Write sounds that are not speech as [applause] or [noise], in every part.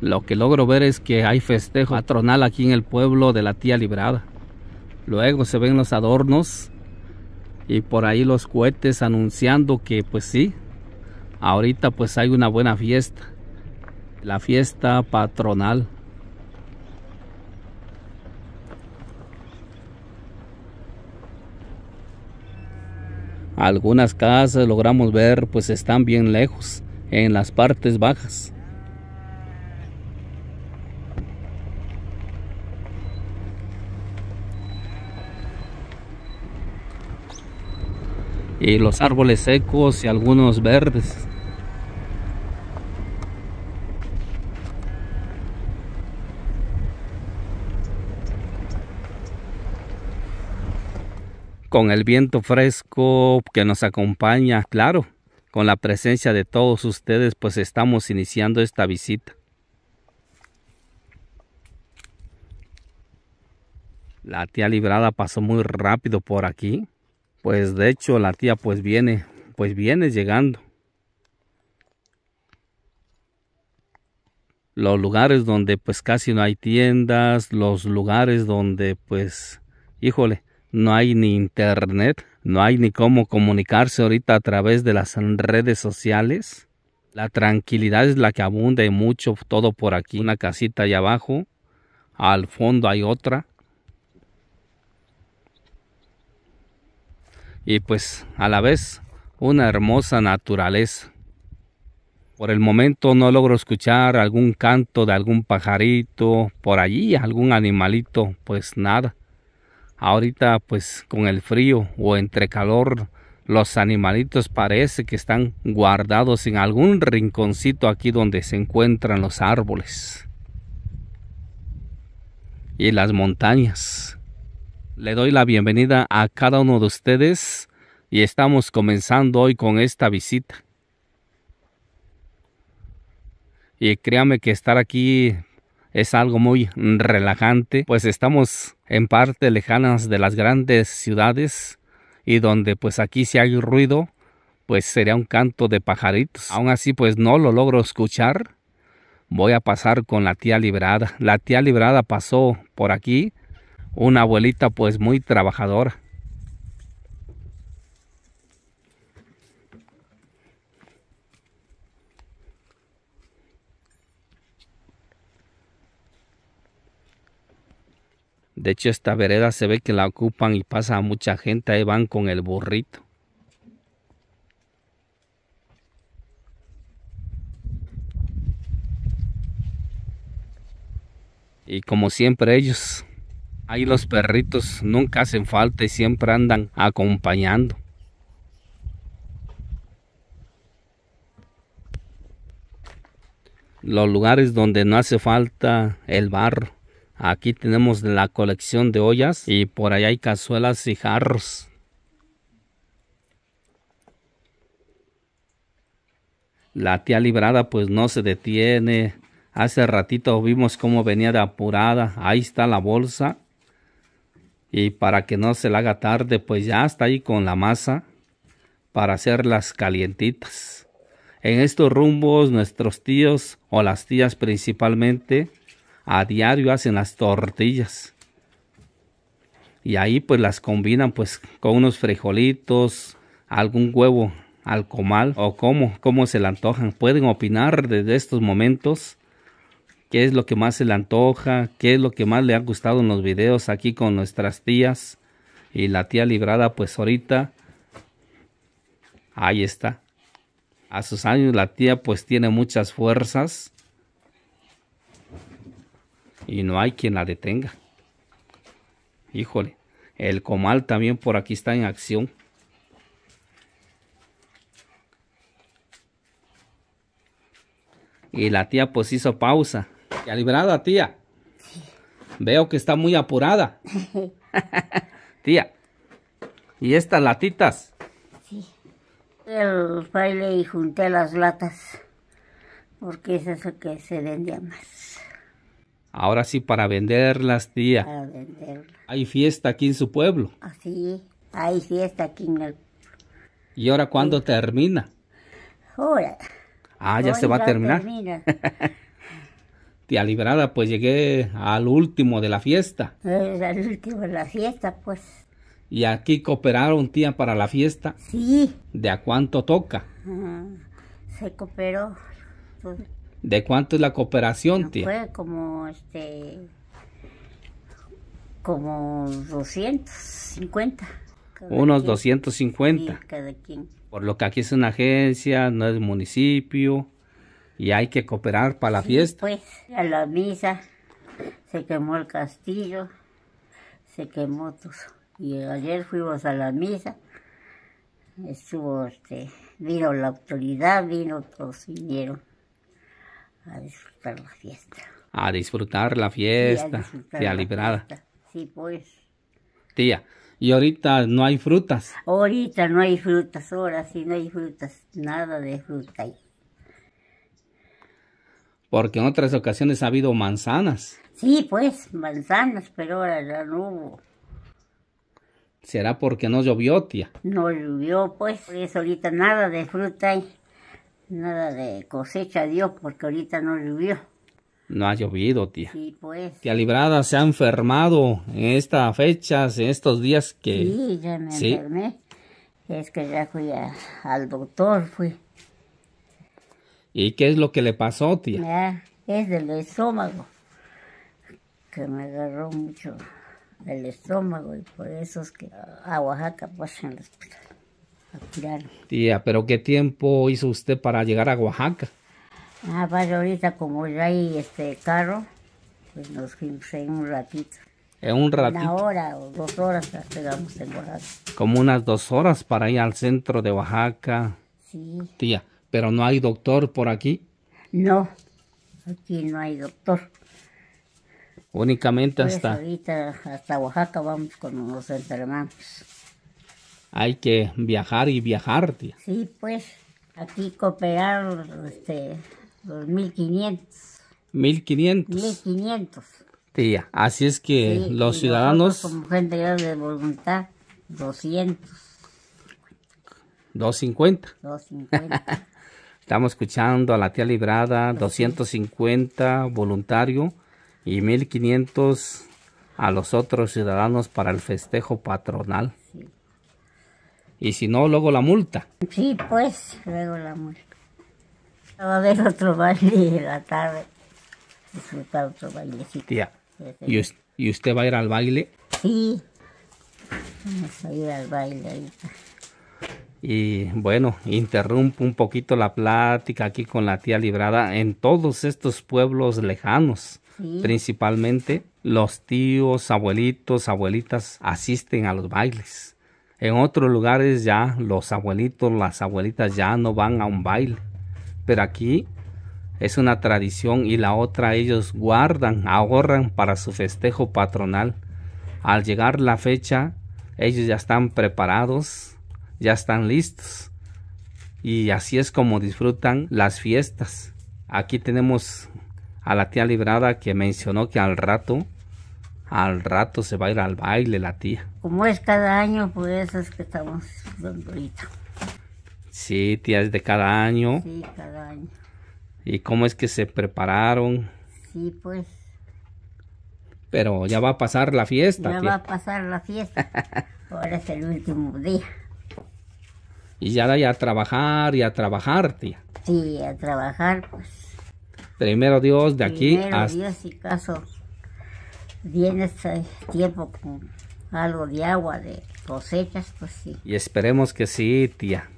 Lo que logro ver es que hay festejo patronal aquí en el pueblo de la tía Librada. Luego se ven los adornos y por ahí los cohetes anunciando que pues sí, ahorita pues hay una buena fiesta. La fiesta patronal. Algunas casas logramos ver pues están bien lejos en las partes bajas. y los árboles secos y algunos verdes. Con el viento fresco que nos acompaña, claro, con la presencia de todos ustedes, pues estamos iniciando esta visita. La tía librada pasó muy rápido por aquí pues de hecho la tía pues viene pues viene llegando los lugares donde pues casi no hay tiendas los lugares donde pues híjole no hay ni internet no hay ni cómo comunicarse ahorita a través de las redes sociales la tranquilidad es la que abunda mucho todo por aquí una casita allá abajo al fondo hay otra y pues a la vez una hermosa naturaleza. Por el momento no logro escuchar algún canto de algún pajarito, por allí algún animalito, pues nada. Ahorita pues con el frío o entre calor, los animalitos parece que están guardados en algún rinconcito aquí donde se encuentran los árboles. Y las montañas le doy la bienvenida a cada uno de ustedes y estamos comenzando hoy con esta visita. Y créame que estar aquí es algo muy relajante, pues estamos en parte lejanas de las grandes ciudades y donde pues aquí si hay ruido, pues sería un canto de pajaritos. Aún así pues no lo logro escuchar. Voy a pasar con la tía Librada. La tía Librada pasó por aquí una abuelita pues muy trabajadora. De hecho, esta vereda se ve que la ocupan y pasa mucha gente. Ahí van con el burrito. Y como siempre ellos Ahí los perritos nunca hacen falta y siempre andan acompañando. Los lugares donde no hace falta el barro. Aquí tenemos la colección de ollas y por ahí hay cazuelas y jarros. La tía librada pues no se detiene. Hace ratito vimos cómo venía de apurada. Ahí está la bolsa y para que no se la haga tarde pues ya está ahí con la masa para hacer las calientitas. En estos rumbos nuestros tíos o las tías principalmente a diario hacen las tortillas. Y ahí pues las combinan pues con unos frijolitos, algún huevo al comal o como, como se le antojan. Pueden opinar desde estos momentos qué es lo que más se le antoja, qué es lo que más le ha gustado en los videos aquí con nuestras tías. Y la tía librada pues ahorita, ahí está. A sus años la tía pues tiene muchas fuerzas y no hay quien la detenga. Híjole, el comal también por aquí está en acción. Y la tía pues hizo pausa. Ya liberada, tía. Veo que está muy apurada. [laughs] tía. ¿Y estas latitas? Sí. El baile y junté las latas. Porque es eso que se vendía más. Ahora sí, para venderlas, tía. Para venderlas. Hay fiesta aquí en su pueblo. Así, ah, hay fiesta aquí en el... ¿Y ahora cuándo termina? Ahora. Ah, ya se va a terminar. [laughs] tía Librada, pues llegué al último de la fiesta. Eh, al último de la fiesta, pues. ¿Y aquí cooperaron, tía, para la fiesta? Sí. ¿De a cuánto toca? Ah, se cooperó. ¿De cuánto es la cooperación, tía? Fue como, este, como 250. Unos 250. Por lo que aquí es una agencia, no es municipio y hay que cooperar para la fiesta. Pues a la misa se quemó el castillo, se quemó todo. Y ayer fuimos a la misa, estuvo, este, vino la autoridad, vino todos, vinieron a disfrutar la fiesta. A disfrutar la fiesta, ya a liberada. Sí, pues. Tía, y ahorita no hay frutas. Ahorita no hay frutas, ahora sí no hay frutas, nada de fruta ahí porque en otras ocasiones ha habido manzanas. Sí, pues, manzanas, pero ahora ya no hubo. ¿Será porque no llovió, tía? No llovió, pues. ahorita nada de fruta y nada de cosecha, dio porque ahorita no llovió. No ha llovido, tía. Sí, pues. Tía Librada se ha enfermado en estas fechas, en estos días que... Sí, ya me enfermé. Es que ya fui al doctor, fui. ¿Y qué es lo que le pasó, tía? es del estómago, que me agarró mucho el estómago y por eso es que a Oaxaca pasan pues, al hospital a curar. Tía, ¿pero qué tiempo hizo usted para llegar a Oaxaca? Ah, vale, pues, ahorita como ya hay este carro, pues nos fuimos en un ratito. En un ratito. Una hora o dos horas llegamos en Oaxaca. Como unas dos horas para ir al centro de Oaxaca. Sí. Tía, pero no hay doctor por aquí. No, aquí no hay doctor. Únicamente pues hasta... ahorita hasta Oaxaca vamos con los enfermamos. Hay que viajar y viajar, tía. Sí, pues aquí cooperaron este, quinientos? Mil 1.500. Tía, así es que los ciudadanos... Como gente de voluntad, 200. 250. 250. [laughs] Estamos escuchando a la tía Librada, 250 ah, voluntario y 1500 a los otros ciudadanos para el festejo patronal. Y si no, luego la multa. Sí, pues, luego la multa. Va a haber otro baile en la tarde. Disfrutar otro bailecito. Tía, ¿y usted, ¿y usted va a ir al baile? Sí, vamos a ir al baile ahorita. Y bueno, interrumpo un poquito la plática aquí con la tía Librada. En todos estos pueblos lejanos, principalmente, los tíos, abuelitos, abuelitas asisten a los bailes. En otros lugares ya los abuelitos, las abuelitas ya no van a un baile. Pero aquí es una tradición y la otra ellos guardan, ahorran para su festejo patronal. Al llegar la fecha, ellos ya están preparados ya están listos. Y así es como disfrutan las fiestas. Aquí tenemos a la tía Librada que mencionó que al rato, al rato se va a ir al baile la tía. Como es cada año, pues es que estamos dando ahorita. Sí, tía, es de cada año. Sí, cada año. ¿Y cómo es que se prepararon? Sí, pues. Pero ya va a pasar la fiesta. Ya va a pasar la fiesta. [laughs] Ahora es el último día. Y ya, ya a trabajar y a trabajar, tía. Sí, a trabajar, pues. Primero Dios, de aquí Primero Dios, si caso viene este tiempo con algo de agua, de cosechas, pues sí. Y esperemos que sí, tía.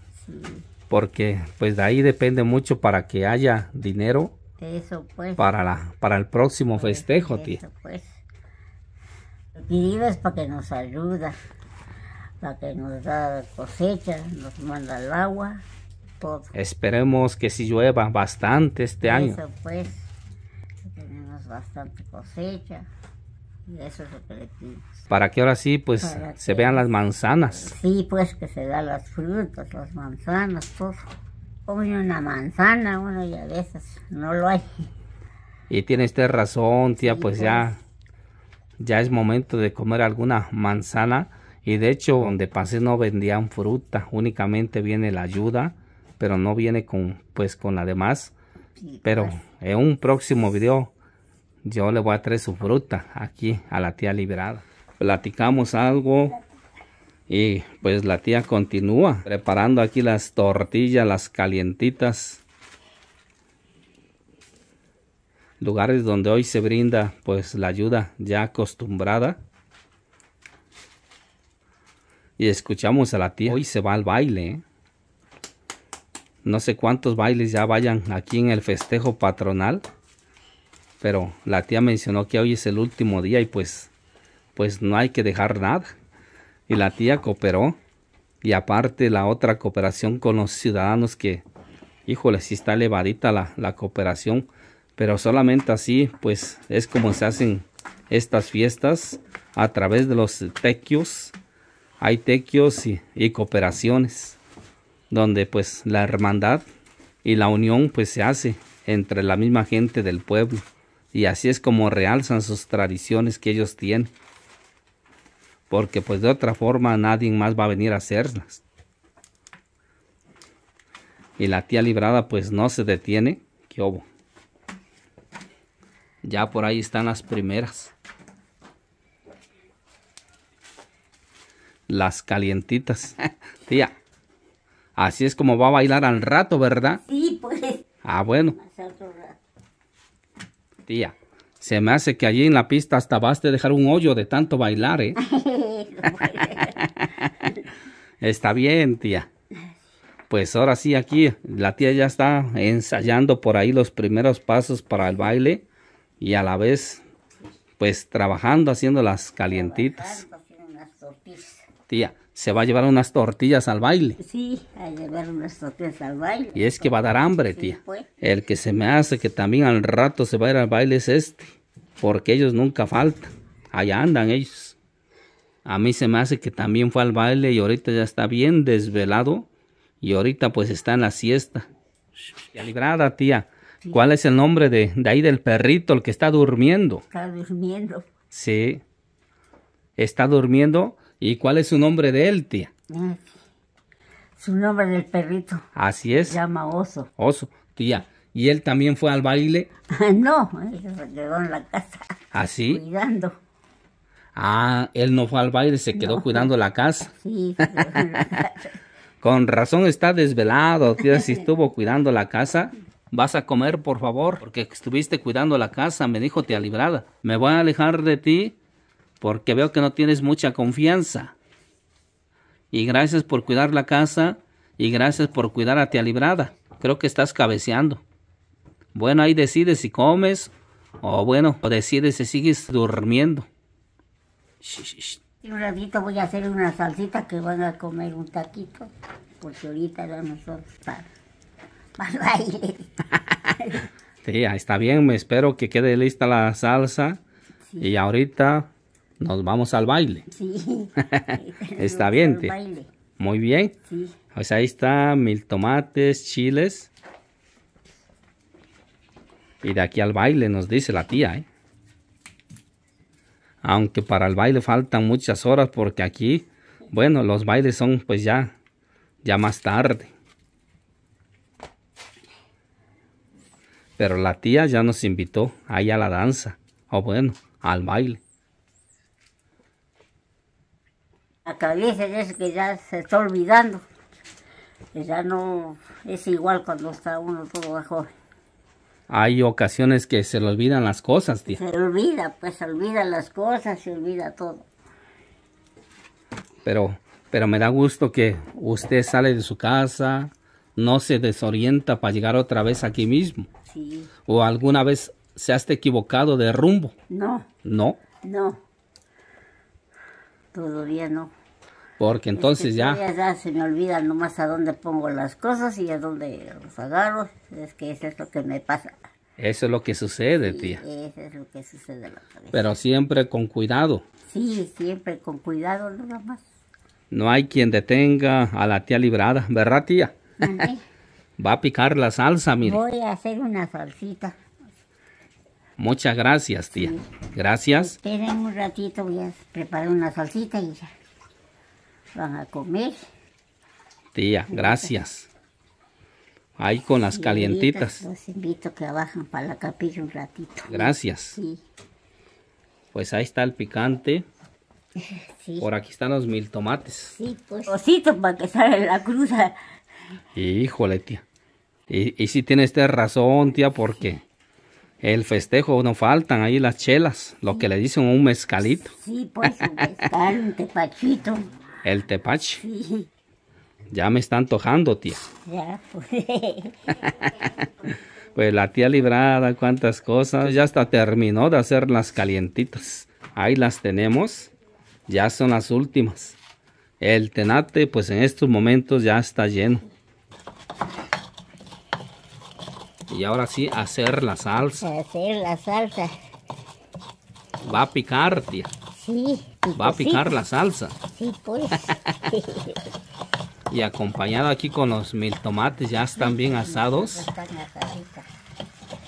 Porque pues de ahí depende mucho para que haya dinero. Eso pues. Para, la, para el próximo festejo, festejo, eso, tía. Pues. es para que nos ayuda que nos da cosecha, nos manda el agua, todo. Esperemos que si llueva bastante este año. Eso pues, tenemos bastante cosecha. Y eso es lo que le Para que ahora sí, pues, se vean las manzanas. Sí, pues, que se dan las frutas, las manzanas, todo. come una manzana, uno ya de esas, no lo hay. Y tiene usted razón, tía, pues, pues, ya, ya es momento de comer alguna manzana y de hecho, donde pasé no vendían fruta, únicamente viene la ayuda, pero no viene con, pues, con la demás. Pero en un próximo video yo le voy a traer su fruta aquí a la tía liberada. Platicamos algo y pues la tía continúa preparando aquí las tortillas, las calientitas. Lugares donde hoy se brinda pues la ayuda ya acostumbrada. Y escuchamos a la tía. Hoy se va al baile. ¿eh? No sé cuántos bailes ya vayan aquí en el festejo patronal. Pero la tía mencionó que hoy es el último día y pues, pues no hay que dejar nada. Y la tía cooperó. Y aparte la otra cooperación con los ciudadanos que, híjole, si sí está elevadita la, la cooperación. Pero solamente así, pues es como se hacen estas fiestas a través de los tequios hay tequios y, cooperaciones donde pues la hermandad y la unión pues se hace entre la misma gente del pueblo y así es como realzan sus tradiciones que ellos tienen porque pues de otra forma nadie más va a venir a hacerlas y la tía librada pues no se detiene que hubo ya por ahí están las primeras Las calientitas. [laughs] Tía, así es como va a bailar al rato, ¿verdad? Sí, pues. Ah, bueno. Tía, se me hace que allí en la pista hasta vas a dejar un hoyo de tanto bailar, ¿eh? [laughs] está bien, tía. Pues ahora sí, aquí la tía ya está ensayando por ahí los primeros pasos para el baile y a la vez, pues trabajando, haciendo las calientitas. Tía, Se va a llevar unas tortillas al baile. Sí, a llevar unas tortillas al baile. Y es que va a dar hambre, tía. Pues. El que se me hace que también al rato se va a ir al baile es este. Porque ellos nunca faltan. Allá andan ellos. A mí se me hace que también fue al baile y ahorita ya está bien desvelado. Y ahorita pues está en la siesta. Ya librada, tía. ¿Cuál es el nombre de, de ahí del perrito, el que está durmiendo? Está durmiendo. Sí. Está durmiendo ¿Y cuál es su nombre de él, tía? Su nombre del perrito. Así es. Se llama Oso. Oso, tía. ¿Y él también fue al baile? [laughs] no, él se quedó en la casa. ¿Así? ¿Ah, cuidando. Ah, él no fue al baile, se quedó cuidando la casa. [laughs] Sí. Con razón está desvelado, tía, si [laughs] estuvo cuidando la casa. Vas a comer, por favor, porque estuviste cuidando la casa, me dijo tía librada. Me voy a alejar de ti porque veo que no tienes mucha confianza. Y gracias por cuidar la casa y gracias por cuidar a tía librada. Creo que estás cabeceando. Bueno, ahí decides si comes o bueno, decides si sigues durmiendo. Y un ratito voy a hacer una salsita que van a comer un taquito, porque ahorita vamos a para baile. [laughs] sí, está bien, me espero que quede lista la salsa. Y ahorita nos vamos al baile. [laughs] Sí. [laughs] Está bien. baile. Muy bien. Sí. Pues ahí está mil tomates, chiles. Y de aquí al baile nos dice la tía. ¿eh? Aunque para el baile faltan muchas horas porque aquí, bueno, los bailes son pues ya, ya más tarde. Pero la tía ya nos invitó ahí a la danza. O bueno, al baile. La cabeza es que ya se está olvidando. ya no es igual cuando está uno todo joven. Hay ocasiones que se le olvidan las cosas, tía. Se olvida, pues se olvida las cosas, se olvida todo. Pero, pero me da gusto que usted sale de su casa, no se desorienta para llegar otra vez aquí mismo. Sí. ¿O alguna vez se has equivocado de rumbo? No. ¿No? No. Todavía no. Porque este, entonces ya... se me olvida nomás a dónde pongo las cosas y a dónde los agarro. Es que eso es lo que me pasa. Eso es lo que sucede, tía. Eso es lo que sucede Pero siempre con cuidado. Sí, siempre con cuidado, nada más. No hay quien detenga a la tía librada, ¿verdad, tía? [laughs] Va a picar la salsa, mire. Voy a hacer una salsita. Muchas gracias, tía. Gracias. Esperen un ratito, voy a preparar una salsita y ya van a comer. Tía, gracias. Ahí con las calientitas. Los invito a que bajen para la capilla un ratito. Gracias. Sí. Pues ahí está el picante. [laughs] Por aquí están los mil tomates. Sí, pues. Osito para que salga la cruza. Híjole, tía. Y, y si tienes razón, tía, por porque el festejo, no faltan ahí las chelas, lo que le dicen un mezcalito. Sí, pues un mezcal, un tepachito. El tepache. Sí. Ya me está antojando, tía. Ya, pues. [laughs] pues la tía librada, cuántas cosas. Ya hasta terminó de hacer las calientitas. Ahí las tenemos. Ya son las últimas. El tenate, pues en estos momentos ya está lleno. Y ahora sí, hacer la salsa. Hacer la salsa. Va a picar, tía. Sí. Va a picar la salsa. Sí, pues. [laughs] y acompañado aquí con los mil tomates, ya están bien asados.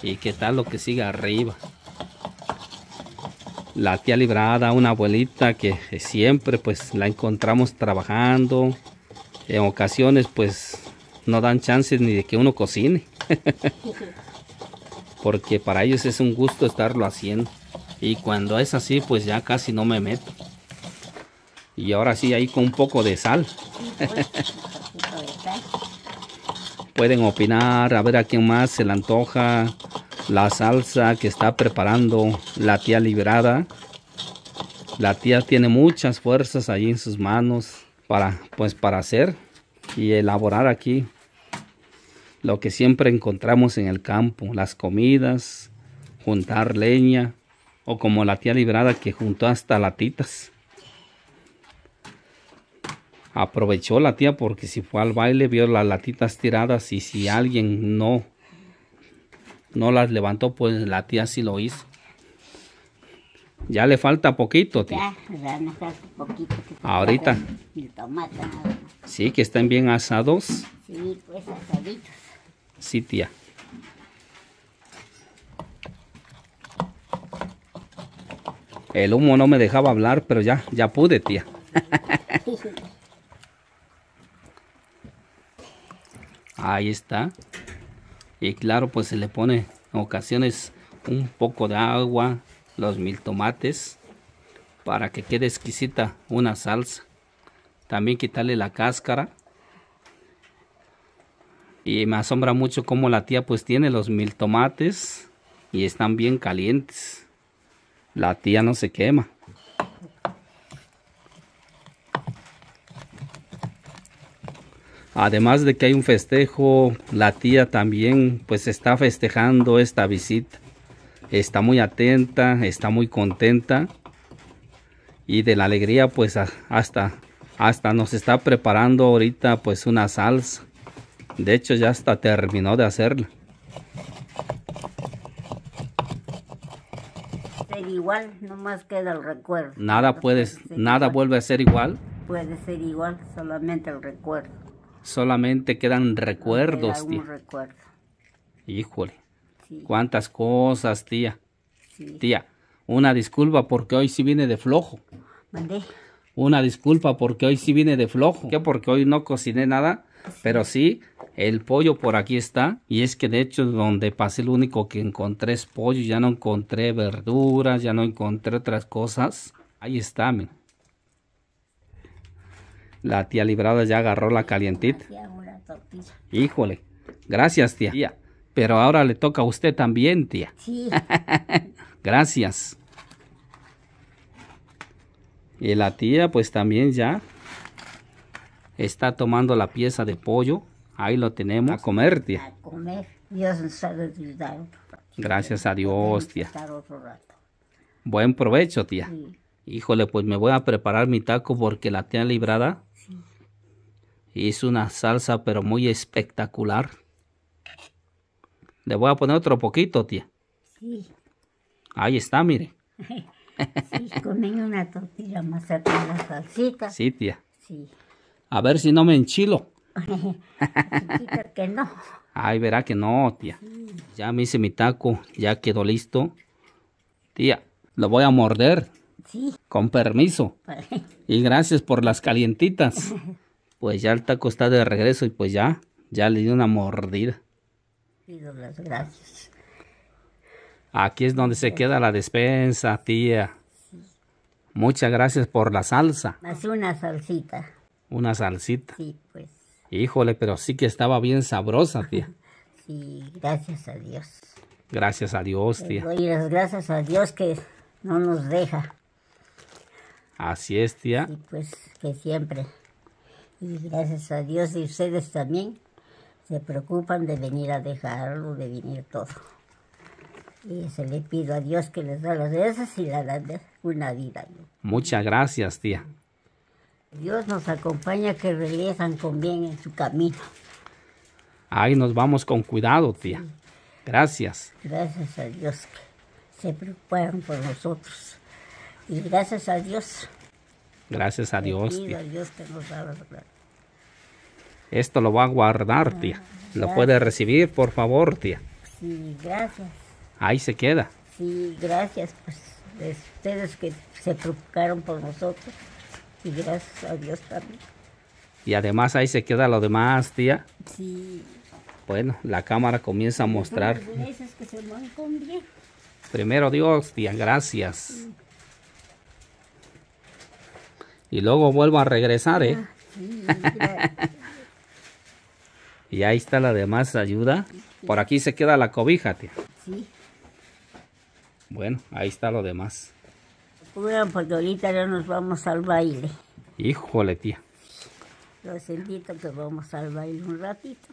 y qué tal lo que sigue arriba. La tía Librada, una abuelita que siempre pues la encontramos trabajando. En ocasiones pues no dan chances ni de que uno cocine. [laughs] Porque para ellos es un gusto estarlo haciendo. Y cuando es así, pues ya casi no me meto. Y ahora sí, ahí con un poco de sal. [laughs] Pueden opinar, a ver a quién más se le antoja la salsa que está preparando la tía liberada. La tía tiene muchas fuerzas ahí en sus manos para, pues, para hacer y elaborar aquí lo que siempre encontramos en el campo, las comidas, juntar leña, o como la tía librada que juntó hasta latitas. Aprovechó la tía porque si fue al baile vio las latitas tiradas y si alguien no, no las levantó, pues la tía sí lo hizo. Ya le falta poquito, tía. Ya, ya falta poquito. Ahorita. tomate, Sí, que estén bien asados. Sí, pues asaditos tía. El humo no me dejaba hablar, pero ya, ya pude, tía. [laughs] Ahí está. Y claro, pues se le pone en ocasiones un poco de agua, los mil tomates, para que quede exquisita una salsa. También quitarle la cáscara y me asombra mucho cómo la tía pues tiene los mil tomates y están bien calientes. La tía no se quema. Además de que hay un festejo, la tía también pues está festejando esta visita. Está muy atenta, está muy contenta. Y de la alegría pues hasta, hasta nos está preparando ahorita pues una salsa. De hecho ya hasta terminó de hacerlo. Pero igual, nomás queda el recuerdo. Nada nada vuelve a ser igual. Puede ser igual, solamente el recuerdo. Solamente quedan recuerdos, tía. Recuerdo. Híjole. Cuántas cosas, tía. Tía, una disculpa porque hoy sí viene de flojo. ¿Mandé? Una disculpa porque hoy sí viene de flojo. ¿Qué? Porque hoy no cociné nada pero sí, el pollo por aquí está. Y es que de hecho donde pasé lo único que encontré es pollo. Ya no encontré verduras, ya no encontré otras cosas. Ahí está, miren. La tía Librada ya agarró la calientita. Híjole. Gracias, tía. tía. Pero ahora le toca a usted también, tía. Sí. [laughs] Gracias. Y la tía pues también ya está tomando la pieza de pollo. Ahí lo tenemos. A comer, tía. A comer. Dios nos ha ayudado. Gracias a Dios, tía. Buen provecho, tía. Híjole, pues me voy a preparar mi taco porque la tía librada sí. hizo una salsa, pero muy espectacular. Le voy a poner otro poquito, tía. Sí. Ahí está, mire. [laughs] Sí, comen una tortilla más de la salsita. Sí, tía. Sí. A ver si no me enchilo. [laughs] que no. Ay, verá que no, tía. Ya me hice mi taco, ya quedó listo. Tía, lo voy a morder. Sí. Con permiso. [laughs] Y gracias por las calientitas. Pues ya el taco está de regreso y pues ya, ya le di una mordida. las gracias. Aquí es donde se queda la despensa, tía. Muchas gracias por la salsa. Más una salsita. Una salsita. Sí, pues. Híjole, pero sí que estaba bien sabrosa, tía. [laughs] sí, gracias a Dios. Gracias a Dios, tía. Y las gracias a Dios que no nos deja. Así es, tía. Y pues que siempre. Y gracias a Dios y ustedes también se preocupan de venir a dejarlo, de venir todo. Y se le pido a Dios que les da las gracias y la da una vida. Muchas gracias, tía. Dios nos acompaña que regresan con bien en su camino. Ahí nos vamos con cuidado, tía. Gracias. Gracias a Dios que se preocuparon por nosotros. Y gracias a Dios. Gracias a Dios. Tía. A Dios que nos va Esto lo va a guardar, tía. Ah, lo puede recibir, por favor, tía. Sí, gracias. Ahí se queda. Sí, gracias, pues, ustedes que se preocuparon por nosotros. Y gracias a Dios también. Y además ahí se queda lo demás, tía. Sí. Bueno, la cámara comienza a mostrar. Que se Primero Dios, tía, gracias. Y luego vuelvo a regresar, ¿eh? Ah, [laughs] y ahí está la demás ayuda. Por aquí se queda la cobija, tía. Sí. Bueno, ahí está lo demás. Bueno, porque ahorita ya nos vamos al baile. Híjole, tía. Lo sentí que vamos al baile un ratito.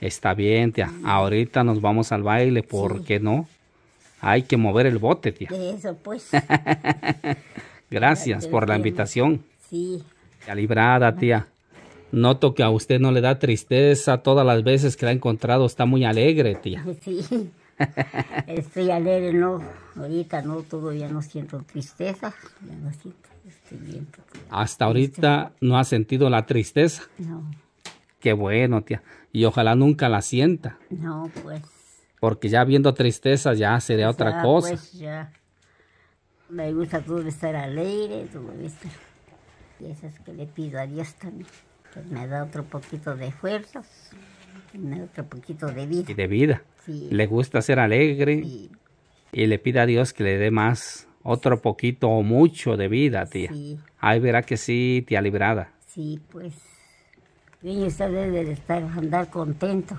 Está bien, tía. Ahorita nos vamos al baile, ¿por qué no? Hay que mover el bote, tía. eso, pues. [laughs] Gracias por la invitación. Sí. Calibrada, tía. Noto que a usted no le da tristeza todas las veces que la ha encontrado. Está muy alegre, tía. [laughs] Sí. Estoy alegre, no, ahorita no, todavía no siento tristeza, ya no siento, Hasta ahorita no ha sentido la tristeza. No. Qué bueno, tía. Y ojalá nunca la sienta. No, pues. Porque ya viendo tristeza ya sería otra pues, cosa. Pues ya. Me gusta todo estar alegre, todo esto. Y eso es que le pido a Dios también, que me da otro poquito de fuerzas otro poquito de vida. de vida. Le gusta ser alegre y le pide a Dios que le dé más, otro poquito o mucho de vida, tía. ay verá que sí, tía librada. Sí, pues. Bien, usted debe estar, andar contento.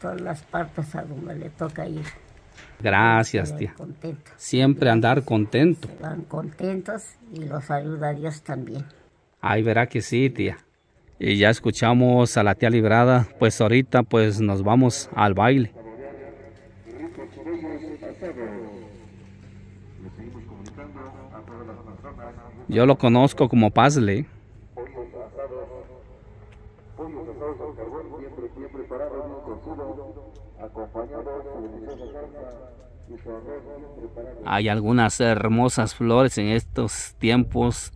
Todas las partes a donde le toca ir. Gracias, tía. Siempre andar contento. contentos y los ayuda Dios también. Ahí verá que sí, tía y ya escuchamos a la tía librada pues ahorita pues nos vamos al baile yo lo conozco como Pazle hay algunas hermosas flores en estos tiempos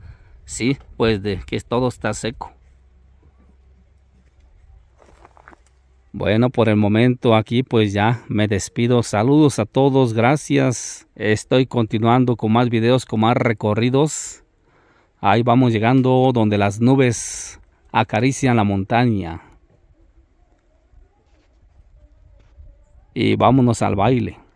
sí pues de que todo está seco Bueno, por el momento aquí pues ya me despido. Saludos a todos, gracias. Estoy continuando con más videos, con más recorridos. Ahí vamos llegando donde las nubes acarician la montaña. Y vámonos al baile.